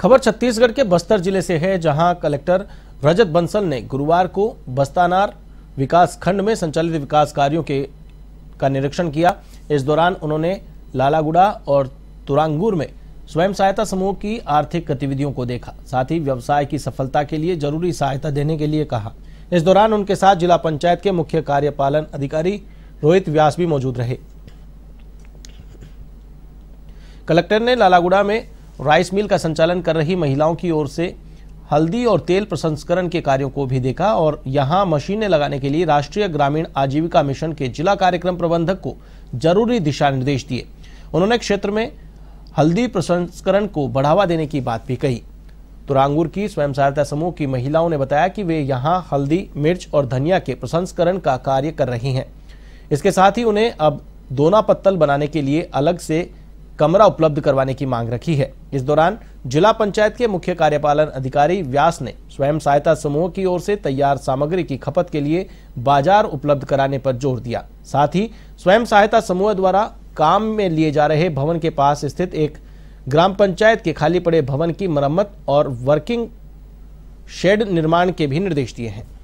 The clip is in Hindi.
खबर छत्तीसगढ़ के बस्तर जिले से है जहां कलेक्टर रजत बंसल ने गुरुवार को बस्तानार विकास खंड में संचालित विकास कार्यों के का निरीक्षण किया इस दौरान उन्होंने लालागुड़ा और तुरांगूर में स्वयं सहायता समूह की आर्थिक गतिविधियों को देखा साथ ही व्यवसाय की सफलता के लिए जरूरी सहायता देने के लिए कहा इस दौरान उनके साथ जिला पंचायत के मुख्य कार्यपालन अधिकारी रोहित व्यास भी मौजूद रहे कलेक्टर ने लालागुड़ा में राइस मिल का संचालन कर रही महिलाओं की ओर से हल्दी और तेल प्रसंस्करण के कार्यों को भी देखा और यहां मशीनें लगाने के लिए राष्ट्रीय ग्रामीण आजीविका मिशन के जिला कार्यक्रम प्रबंधक को जरूरी दिशा निर्देश दिए उन्होंने क्षेत्र में हल्दी प्रसंस्करण को बढ़ावा देने की बात भी कही तुरांगुर की स्वयं सहायता समूह की महिलाओं ने बताया कि वे यहाँ हल्दी मिर्च और धनिया के प्रसंस्करण का कार्य कर रही हैं इसके साथ ही उन्हें अब दोना पत्तल बनाने के लिए अलग से कमरा उपलब्ध करवाने की मांग रखी है इस दौरान जिला पंचायत के मुख्य कार्यपालन अधिकारी व्यास ने स्वयं सहायता समूह की ओर से तैयार सामग्री की खपत के लिए बाजार उपलब्ध कराने पर जोर दिया साथ ही स्वयं सहायता समूह द्वारा काम में लिए जा रहे भवन के पास स्थित एक ग्राम पंचायत के खाली पड़े भवन की मरम्मत और वर्किंग शेड निर्माण के भी निर्देश दिए हैं